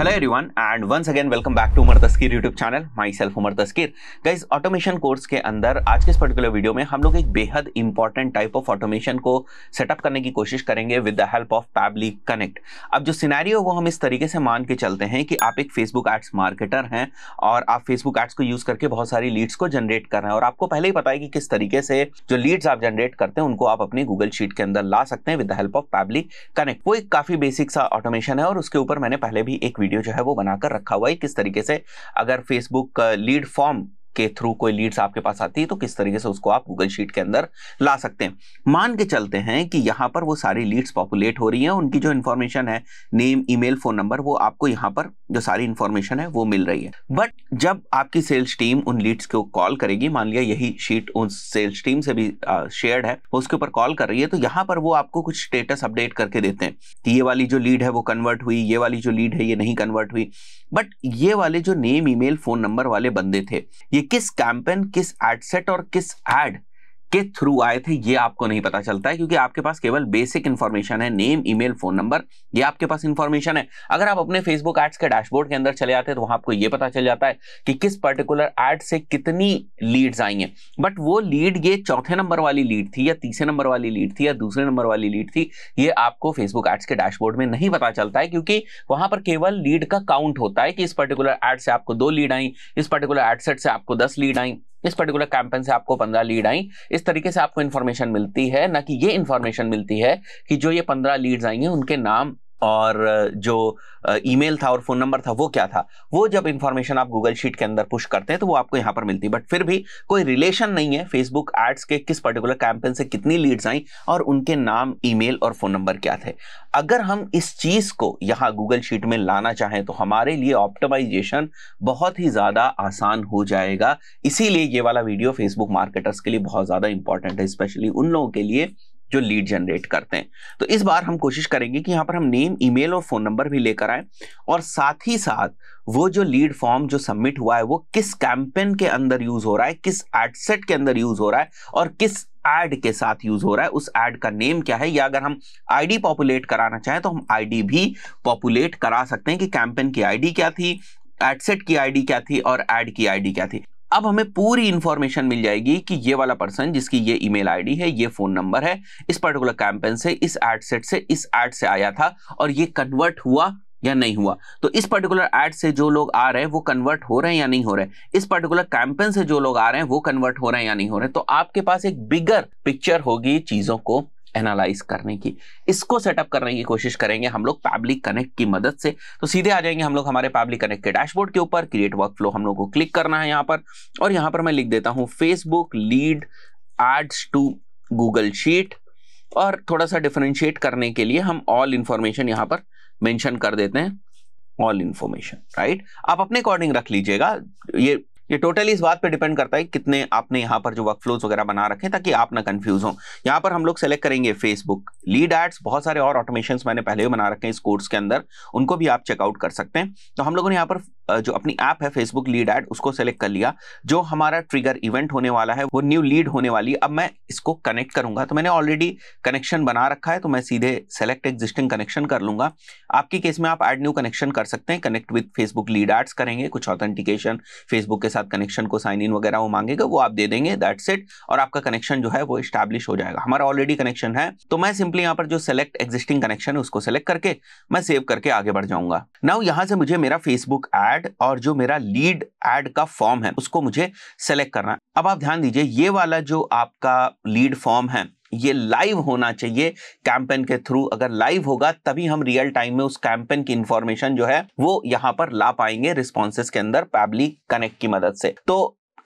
Hello everyone and once again welcome back to Umar Taskir YouTube channel myself Umar Taskir. Guys automation course के अंदर आज के इस particular video में हम लोग एक बेहद इंपॉर्टेंट टाइप ऑफ ऑटोमेशन को सेटअप करने की कोशिश करेंगे with the help of Pabbly Connect अब जो सिनेरियो वो हम इस तरीके से मान के चलते हैं कि आप एक फेसबुक एड्स मार्केटर हैं और आप फेसबुक एड्स को यूज करके बहुत सारी लीड्स को जनरेट कर रहे हैं और आपको पहले ही पता है कि किस तरीके से जो लीड्स आप जनरेट करते हैं उनको आप अपनी गूगल शीट के अंदर ला सकते हैं with the help of Pabbly Connect वो एक काफी बेसिक सा ऑटोमेशन है और उसके ऊपर मैंने पहले भी एक वीडियो जो है वो बनाकर रखा हुआ है किस तरीके से अगर फेसबुक लीड फॉर्म के थ्रू कोई लीड्स आपके पास आती है तो किस तरीके से उसको आप गूगल शीट के अंदर ला सकते हैं मान के चलते हैं कि यहाँ पर वो सारी लीड्स पॉपुलेट हो रही हैं उनकी जो इन्फॉर्मेशन है नेम ईमेल फ़ोन नंबर वो आपको यहाँ पर जो सारी इन्फॉर्मेशन है वो मिल रही है बट जब आपकी सेल्स टीम उन लीड्स को कॉल करेगी मान लिया यही शीट उन सेल्स टीम से भी शेयर्ड है उसके ऊपर कॉल कर रही है तो यहाँ पर वो आपको कुछ स्टेटस अपडेट करके देते हैं कि ये वाली जो लीड है वो कन्वर्ट हुई ये वाली जो लीड है ये नहीं कन्वर्ट हुई बट ये वाले जो नेम ईमेल फ़ोन नंबर वाले बंदे थे ये ये किस कैंपेन किस एडसेट और किस एड के थ्रू आए थे ये आपको नहीं पता चलता है क्योंकि आपके पास केवल बेसिक इन्फॉर्मेशन है नेम ईमेल फोन नंबर ये आपके पास इन्फॉर्मेशन है अगर आप अपने फेसबुक एड्स के डैशबोर्ड के अंदर चले जाते हैं तो वहां आपको ये पता चल जाता है कि किस पर्टिकुलर एड से कितनी लीड्स आई हैं बट वो लीड ये चौथे नंबर वाली लीड थी या तीसरे नंबर वाली लीड थी या दूसरे नंबर वाली लीड थी ये आपको फेसबुक एड्स के डैशबोर्ड में नहीं पता चलता है क्योंकि वहां पर केवल लीड का काउंट होता है कि इस पर्टिकुलर एड से आपको दो लीड आई इस पर्टिकुलर एडसेट से आपको दस लीड आई इस पर्टिकुलर कैंपेन से आपको पंद्रह लीड आई इस तरीके से आपको इन्फॉर्मेशन मिलती है ना कि ये इन्फॉर्मेशन मिलती है कि जो ये पंद्रह लीड्स आई हैं उनके नाम और जो ईमेल था और फ़ोन नंबर था वो क्या था वो जब इन्फॉर्मेशन आप गूगल शीट के अंदर पुश करते हैं तो वो आपको यहाँ पर मिलती है बट फिर भी कोई रिलेशन नहीं है फेसबुक एड्स के किस पर्टिकुलर कैंपेन से कितनी लीड्स आई और उनके नाम ईमेल और फ़ोन नंबर क्या थे अगर हम इस चीज़ को यहाँ गूगल शीट में लाना चाहें तो हमारे लिए ऑप्टमाइजेशन बहुत ही ज़्यादा आसान हो जाएगा इसीलिए ये वाला वीडियो फेसबुक मार्केटर्स के लिए बहुत ज़्यादा इंपॉर्टेंट है स्पेशली उन लोगों के लिए जो लीड जनरेट करते हैं तो इस बार हम कोशिश करेंगे कि यहाँ पर हम नेम ईमेल और फ़ोन नंबर भी लेकर आए और साथ ही साथ वो जो लीड फॉर्म जो सबमिट हुआ है वो किस कैंपेन के अंदर यूज़ हो रहा है किस एडसेट के अंदर यूज़ हो रहा है और किस एड के साथ यूज हो रहा है उस एड का नेम क्या है या अगर हम आईडी पॉपुलेट कराना चाहें तो हम आईडी भी पॉपुलेट करा सकते हैं कि कैंपेन की आईडी क्या थी एडसेट की आईडी क्या थी और एड की आईडी क्या थी अब हमें पूरी इंफॉर्मेशन मिल जाएगी कि ये वाला पर्सन जिसकी ये ईमेल आईडी है ये फोन नंबर है इस पर्टिकुलर कैंपेन से इस एड सेट से इस एड से आया था और ये कन्वर्ट हुआ या नहीं हुआ तो इस पर्टिकुलर एड से जो लोग आ रहे हैं वो कन्वर्ट हो रहे हैं या नहीं हो रहे इस पर्टिकुलर कैंपेन से जो लोग आ रहे हैं वो कन्वर्ट हो रहे हैं या नहीं हो रहे तो आपके पास एक बिगर पिक्चर होगी चीजों को एनालाइज करने की इसको सेटअप करने की कोशिश करेंगे हम लोग पब्लिक कनेक्ट की मदद से तो सीधे आ जाएंगे हम लोग हमारे पब्लिक कनेक्ट के डैशबोर्ड के ऊपर क्रिएट वर्क फ्लो हम लोग को क्लिक करना है यहाँ पर और यहाँ पर मैं लिख देता हूँ Facebook lead ads to Google sheet और थोड़ा सा डिफ्रेंशिएट करने के लिए हम ऑल इन्फॉर्मेशन यहाँ पर मैंशन कर देते हैं ऑल इन्फॉर्मेशन राइट आप अपने अकॉर्डिंग रख लीजिएगा ये ये टोटली इस बात पे डिपेंड करता है कितने आपने यहाँ पर जो वर्क फ्लोज वगैरह बना रखे ताकि आप ना कंफ्यूज हो यहाँ पर हम लोग सेलेक्ट करेंगे फेसबुक लीड एड्स बहुत सारे और ऑटोमेशन मैंने पहले भी बना रखे हैं इस कोर्स के अंदर उनको भी आप चेकआउट कर सकते हैं तो हम लोगों ने यहाँ पर जो अपनी ऐप है फेसबुक लीड एड उसको सेलेक्ट कर लिया जो हमारा ट्रिगर इवेंट होने वाला है वो न्यू लीड होने वाली अब मैं इसको कनेक्ट करूंगा तो मैंने ऑलरेडी कनेक्शन बना रखा है तो मैं सीधे सेलेक्ट एग्जिस्टिंग कनेक्शन कर लूंगा आपके केस में आप एड न्यू कनेक्शन कर सकते हैं connect with Facebook lead ads करेंगे कुछ ऑथेंटिकेशन फेसबुक के साथ कनेक्शन को साइन इन वगैरह वो मांगेगा वो आप दे देंगे दैट्स इट और आपका कनेक्शन जो है वो स्टैब्लिश हो जाएगा हमारा ऑलरेडी कनेक्शन है तो मैं सिंपली यहाँ पर जो सेलेक्ट एग्जिस्टिंग कनेक्शन है उसको सेलेक्ट करके मैं सेव करके आगे बढ़ जाऊंगा नाउ यहाँ से मुझे मेरा फेसबुक एड एड और जो मेरा लीड एड का फॉर्म है उसको मुझे सेलेक्ट करना है अब आप ध्यान दीजिए ये वाला जो आपका लीड फॉर्म है ये लाइव होना चाहिए कैंपेन के थ्रू अगर लाइव होगा तभी हम रियल टाइम में उस कैंपेन की इंफॉर्मेशन जो है वो यहां पर ला पाएंगे रिस्पॉन्सेज के अंदर पैबली कनेक्ट की मदद से तो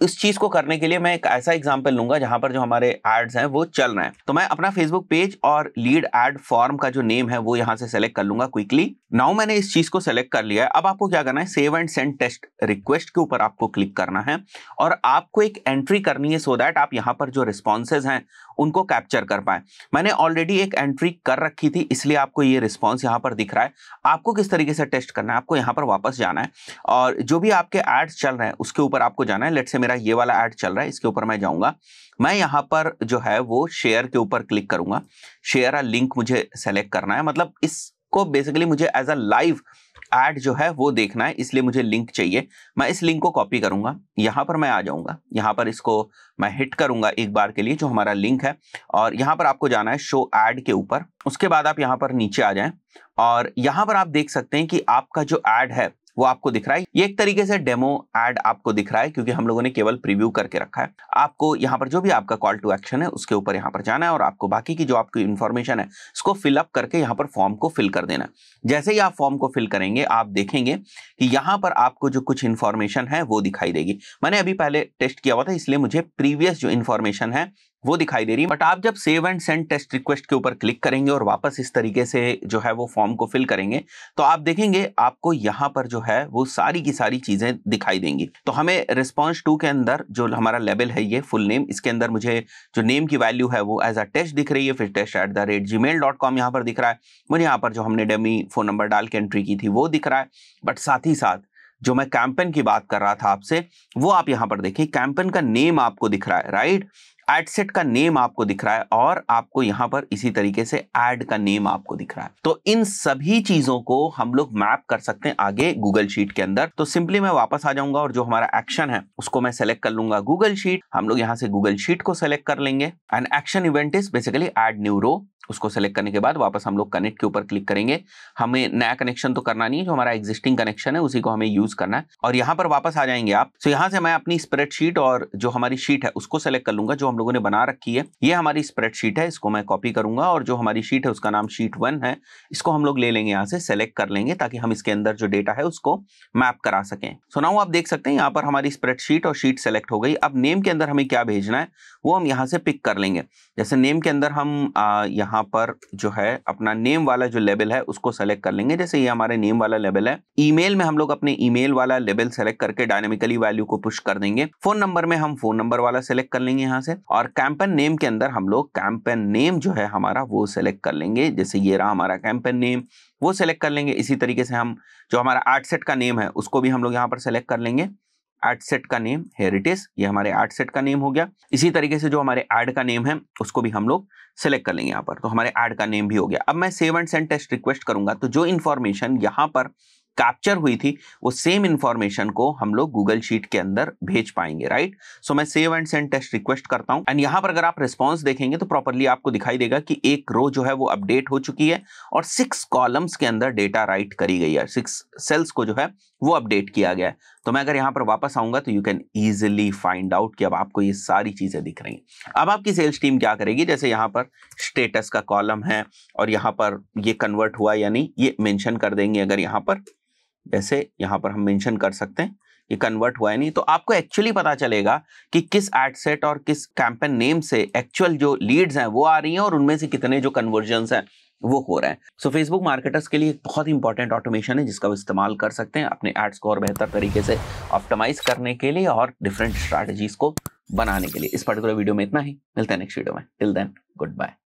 इस चीज को करने के लिए मैं एक ऐसा एग्जांपल लूंगा जहां पर जो हमारे एड्स हैं वो चल रहे हैं तो मैं अपना फेसबुक पेज और लीड एड फॉर्म का जो नेम है वो यहां से सेलेक्ट कर लूंगा क्विकली नाउ मैंने इस चीज को सेलेक्ट कर लिया है अब आपको क्या करना है save and send test request के ऊपर आपको क्लिक करना है और आपको एक एंट्री करनी है सो so दैट आप यहाँ पर जो रिस्पॉन्सेज हैं उनको कैप्चर कर पाए मैंने ऑलरेडी एक एंट्री कर रखी थी इसलिए आपको ये रिस्पॉन्स यहाँ पर दिख रहा है आपको किस तरीके से टेस्ट करना है आपको यहाँ पर वापस जाना है और जो भी आपके एड्स चल रहे हैं उसके ऊपर आपको जाना है लेट से मेरा ये वाला एड चल रहा है इसके ऊपर मैं जाऊँगा मैं यहाँ पर जो है वो शेयर के ऊपर क्लिक करूँगा शेयर लिंक मुझे सेलेक्ट करना है मतलब इस को बेसिकली मुझे एज अ लाइव एड जो है वो देखना है इसलिए मुझे लिंक चाहिए मैं इस लिंक को कॉपी करूंगा यहां पर मैं आ जाऊंगा यहां पर इसको मैं हिट करूंगा एक बार के लिए जो हमारा लिंक है और यहां पर आपको जाना है शो एड के ऊपर उसके बाद आप यहां पर नीचे आ जाएं और यहां पर आप देख सकते हैं कि आपका जो एड है वो आपको दिख रहा है ये एक तरीके से डेमो एड आपको दिख रहा है क्योंकि हम लोगों ने केवल प्रीव्यू करके रखा है आपको यहाँ पर जो भी आपका कॉल टू एक्शन है उसके ऊपर यहाँ पर जाना है और आपको बाकी की जो आपकी इन्फॉर्मेशन है उसको फिलअप करके यहाँ पर फॉर्म को फिल कर देना जैसे ही आप फॉर्म को फिल करेंगे आप देखेंगे कि यहाँ पर आपको जो कुछ इन्फॉर्मेशन है वो दिखाई देगी मैंने अभी पहले टेस्ट किया हुआ था इसलिए मुझे प्रीवियस जो इन्फॉर्मेशन है वो दिखाई दे रही है बट आप जब save and send test request के ऊपर क्लिक करेंगे और वापस इस तरीके से जो है वो फॉर्म को फिल करेंगे तो आप देखेंगे आपको यहाँ पर जो है वो सारी की सारी चीज़ें दिखाई देंगी तो हमें रिस्पॉन्स टू के अंदर जो हमारा लेवल है ये फुल नेम इसके अंदर मुझे जो नेम की वैल्यू है वो एज अ टेस्ट दिख रही है फिर test at the rate gmail dot com यहाँ पर दिख रहा है मुझे यहाँ पर जो हमने डेमी फ़ोन नंबर डाल के एंट्री की थी वो दिख रहा है बट साथ ही साथ जो मैं कैंपेन की बात कर रहा था आपसे वो आप यहाँ पर देखिए कैंपेन का नेम आपको दिख रहा है राइट एड सेट का नेम आपको दिख रहा है और आपको यहाँ पर इसी तरीके से एड का नेम आपको दिख रहा है तो इन सभी चीजों को हम लोग मैप कर सकते हैं आगे गूगल शीट के अंदर तो सिंपली मैं वापस आ जाऊंगा और जो हमारा एक्शन है उसको मैं सेलेक्ट कर लूंगा गूगल शीट हम लोग यहाँ से गूगल शीट को सेलेक्ट कर लेंगे and action event is basically add new row उसको सेलेक्ट करने के बाद वापस हम लोग कनेक्ट के ऊपर क्लिक करेंगे हमें नया कनेक्शन तो करना नहीं है जो हमारा एग्जिस्टिंग कनेक्शन है उसी को हमें यूज करना है और यहाँ पर वापस आ जाएंगे आप तो यहाँ से मैं अपनी स्प्रेडशीट और जो हमारी शीट है उसको सेलेक्ट कर लूंगा जो हम लोगों ने बना रखी है ये हमारी स्प्रेडशीट है इसको मैं कॉपी करूंगा और जो हमारी शीट है उसका नाम शीट वन है इसको हम लोग ले लेंगे यहाँ से सेलेक्ट कर लेंगे ताकि हम इसके अंदर जो डेटा है उसको मैप करा सकें सो नाउ आप देख सकते हैं यहाँ पर हमारी स्प्रेडशीट और शीट सेलेक्ट हो गई अब नेम के अंदर हमें क्या भेजना है वो हम यहाँ से पिक कर लेंगे जैसे नेम के अंदर हम यहाँ पर जो है अपना नेम वाला जो लेबल है उसको सेलेक्ट कर लेंगे जैसे ये हमारे नेम वाला लेबल है ईमेल में हम लोग अपने ईमेल वाला लेबल सेलेक्ट करके डायनेमिकली वैल्यू को पुश कर देंगे फोन नंबर में हम फोन नंबर वाला सेलेक्ट कर लेंगे यहाँ से और कैंपेन नेम के अंदर हम लोग कैंपेन नेम जो है हमारा वो सेलेक्ट कर लेंगे जैसे ये रहा हमारा कैंपेन नेम वो सेलेक्ट कर लेंगे इसी तरीके से हम जो हमारा आर्ट सेट का नेम है उसको भी हम लोग यहाँ पर सेलेक्ट कर लेंगे आर्ट सेट का नेम हेरिटेज ये हमारे आर्ट सेट का नेम हो गया इसी तरीके से जो हमारे एड का नेम है उसको भी हम लोग सेलेक्ट कर लेंगे यहाँ पर तो हमारे एड का नेम भी हो गया अब मैं सेवन सेंटेस्ट टेस्ट रिक्वेस्ट करूंगा तो जो इन्फॉर्मेशन यहाँ पर कैप्चर हुई थी वो सेम इंफॉर्मेशन को हम लोग गूगल शीट के अंदर भेज पाएंगे राइट सो मैं save and send test request करता हूं एंड यहां पर अगर आप रिस्पॉन्स देखेंगे तो प्रॉपरली आपको दिखाई देगा कि एक रो जो है वो अपडेट हो चुकी है और सिक्स कॉलम्स के अंदर डेटा राइट करी गई है सिक्स सेल्स को जो है वो अपडेट किया गया है तो मैं अगर यहाँ पर वापस आऊंगा तो you can easily find out कि अब आपको ये सारी चीज़ें दिख रही हैं अब आपकी सेल्स टीम क्या करेगी जैसे यहाँ पर स्टेटस का कॉलम है और यहाँ पर ये कन्वर्ट हुआ यानी ये मेंशन कर देंगे अगर यहाँ पर जैसे यहाँ पर हम मेंशन कर सकते हैं कि कन्वर्ट हुआ है नहीं तो आपको एक्चुअली पता चलेगा कि किस एड सेट और किस कैंपेन नेम से एक्चुअल जो लीड्स हैं वो आ रही हैं और उनमें से कितने जो कन्वर्जन हैं वो हो रहे हैं सो फेसबुक मार्केटर्स के लिए एक बहुत इंपॉर्टेंट ऑटोमेशन है जिसका वो इस्तेमाल कर सकते हैं अपने एड्स को और बेहतर तरीके से ऑप्टोमाइज करने के लिए और डिफरेंट स्ट्रैटेजीज को बनाने के लिए इस पर्टिकुलर वीडियो में इतना ही मिलता है नेक्स्ट वीडियो में टिल देन गुड बाय